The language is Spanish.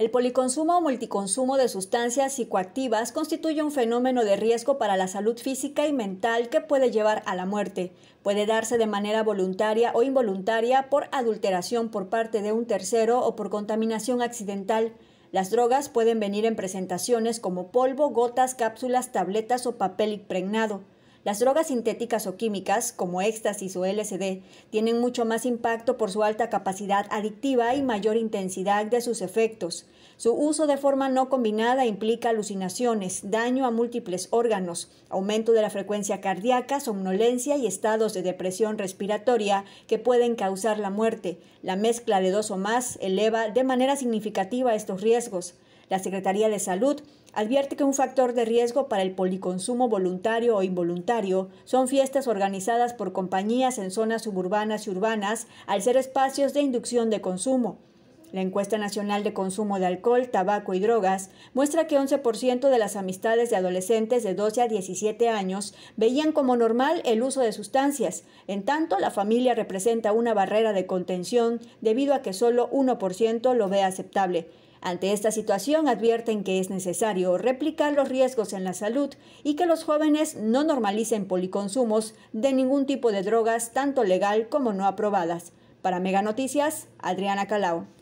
El policonsumo o multiconsumo de sustancias psicoactivas constituye un fenómeno de riesgo para la salud física y mental que puede llevar a la muerte. Puede darse de manera voluntaria o involuntaria por adulteración por parte de un tercero o por contaminación accidental. Las drogas pueden venir en presentaciones como polvo, gotas, cápsulas, tabletas o papel impregnado. Las drogas sintéticas o químicas, como éxtasis o LSD, tienen mucho más impacto por su alta capacidad adictiva y mayor intensidad de sus efectos. Su uso de forma no combinada implica alucinaciones, daño a múltiples órganos, aumento de la frecuencia cardíaca, somnolencia y estados de depresión respiratoria que pueden causar la muerte. La mezcla de dos o más eleva de manera significativa estos riesgos. La Secretaría de Salud advierte que un factor de riesgo para el policonsumo voluntario o involuntario son fiestas organizadas por compañías en zonas suburbanas y urbanas al ser espacios de inducción de consumo. La encuesta nacional de consumo de alcohol, tabaco y drogas muestra que 11% de las amistades de adolescentes de 12 a 17 años veían como normal el uso de sustancias. En tanto, la familia representa una barrera de contención debido a que solo 1% lo ve aceptable. Ante esta situación, advierten que es necesario replicar los riesgos en la salud y que los jóvenes no normalicen policonsumos de ningún tipo de drogas, tanto legal como no aprobadas. Para Mega Noticias, Adriana Calao.